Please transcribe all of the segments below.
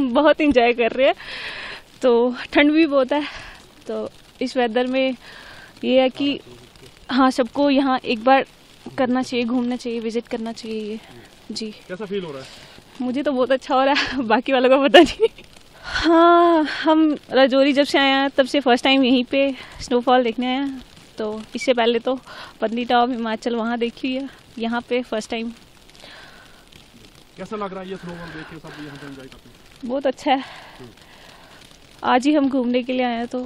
बहुत इंजॉय कर रहे हैं तो ठंड भी बहुत है तो इस वेदर में ये है कि हाँ सबको यहाँ एक बार करना चाहिए घूमना चाहिए विजिट करना चाहिए ये जी कैसा फील हो रहा है मुझे तो बहुत अच्छा हो रहा है बाकी वालों को पता नहीं हाँ हम राजौरी जब से आए हैं तब से फर्स्ट टाइम यहीं पे स्नोफॉल देखने आए हैं तो इससे पहले तो पत्नी टॉप हिमाचल वहाँ देखी हुई है यहाँ पे फर्स्ट टाइम कैसा लग रहा है ये स्नोफॉल देख के सब यहाँ पे एंजॉय करते हैं बहुत अच्छा है आज ही हम घूमने के लिए आए हैं तो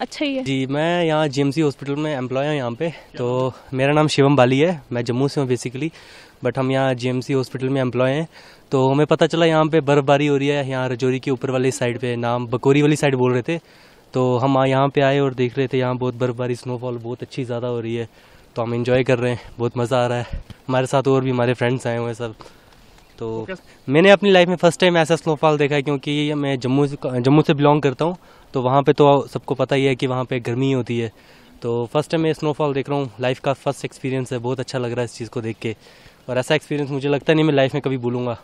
अच्छा ही है जी मैं यहाँ जीएमसी हॉस्पिटल में एम्प्लॉय हूँ यहाँ पे तो मेरा नाम शिवम बाली है मैं जम्मू से हूँ बेसिकली बट हम यहाँ जीएमसी हॉस्पिटल में एम्प्लॉय हैं तो हमें पता चला यहाँ पे बर्फबारी हो रही है यहाँ रजौरी के ऊपर वाली साइड पे नाम बकोरी वाली साइड बोल रहे थे तो हम यहाँ पे आए और देख रहे थे यहाँ बहुत बर्फबारी स्नोफॉल बहुत अच्छी ज़्यादा हो रही है तो हम इन्जॉय कर रहे हैं बहुत मज़ा आ रहा है हमारे साथ और भी हमारे फ्रेंड्स आए हुए हैं सब तो मैंने अपनी लाइफ में फर्स्ट टाइम ऐसा स्नोफॉल देखा है क्योंकि मैं जम्मू से जम्मू से बिलोंग करता हूँ तो वहाँ पे तो सबको पता ही है कि वहाँ पे गर्मी होती है तो फर्स्ट टाइम मैं स्नोफॉल देख रहा हूँ लाइफ का फर्स्ट एक्सपीरियंस है बहुत अच्छा लग रहा है इस चीज़ को देख के और ऐसा एक्सपीरियंस मुझे लगता नहीं मैं लाइफ में कभी भूलूंगा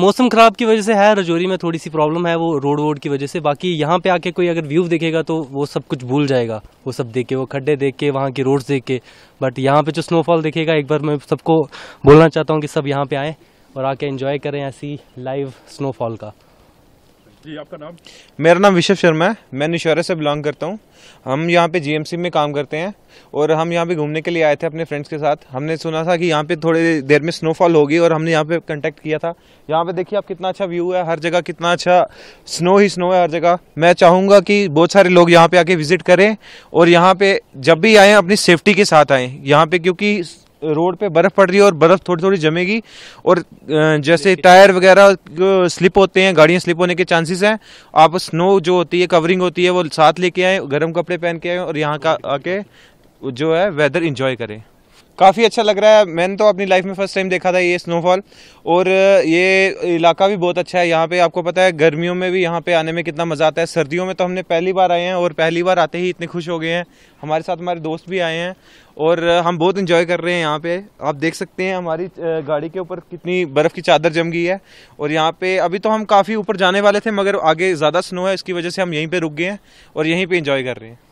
मौसम ख़राब की वजह से है रजौरी में थोड़ी सी प्रॉब्लम है वो रोड वोड की वजह से बाकी यहाँ पे आके कोई अगर व्यू देखेगा तो वो सब कुछ भूल जाएगा वो सब देख के वो खड्डे देख के वहाँ की रोड्स देख के बट यहाँ पे जो स्नोफॉल देखेगा एक बार मैं सबको बोलना चाहता हूँ कि सब यहाँ पे आएँ और आके एंजॉय करें ऐसी लाइव स्नोफॉल का जी आपका नाम मेरा नाम विशव शर्मा है मैं निशोरा से बिलोंग करता हूँ हम यहाँ पे जीएमसी में काम करते हैं और हम यहाँ पे घूमने के लिए आए थे अपने फ्रेंड्स के साथ हमने सुना था कि यहाँ पे थोड़ी देर में स्नोफॉल होगी और हमने यहाँ पे कांटेक्ट किया था यहाँ पे देखिए आप कितना अच्छा व्यू है हर जगह कितना अच्छा स्नो ही स्नो है हर जगह मैं चाहूँगा कि बहुत सारे लोग यहाँ पे आके विजिट करें और यहाँ पे जब भी आएँ अपनी सेफ्टी के साथ आएँ यहाँ पे क्योंकि रोड पे बर्फ़ पड़ रही है और बर्फ़ थोड़ी थोड़ी जमेगी और जैसे टायर वगैरह स्लिप होते हैं गाड़ियाँ स्लिप होने के चांसेस हैं आप स्नो जो होती है कवरिंग होती है वो साथ लेके आए गर्म कपड़े पहन के आए और यहाँ का आके जो है वेदर इंजॉय करें काफ़ी अच्छा लग रहा है मैंने तो अपनी लाइफ में फर्स्ट टाइम देखा था ये स्नोफॉल और ये इलाका भी बहुत अच्छा है यहाँ पे आपको पता है गर्मियों में भी यहाँ पे आने में कितना मज़ा आता है सर्दियों में तो हमने पहली बार आए हैं और पहली बार आते ही इतने खुश हो गए हैं हमारे साथ हमारे दोस्त भी आए हैं और हम बहुत इन्जॉय कर रहे हैं यहाँ पर आप देख सकते हैं हमारी गाड़ी के ऊपर कितनी बर्फ़ की चादर जम गई है और यहाँ पर अभी तो हम काफ़ी ऊपर जाने वाले थे मगर आगे ज़्यादा स्नो है इसकी वजह से हम यहीं पर रुक गए हैं और यहीं पर इंजॉय कर रहे हैं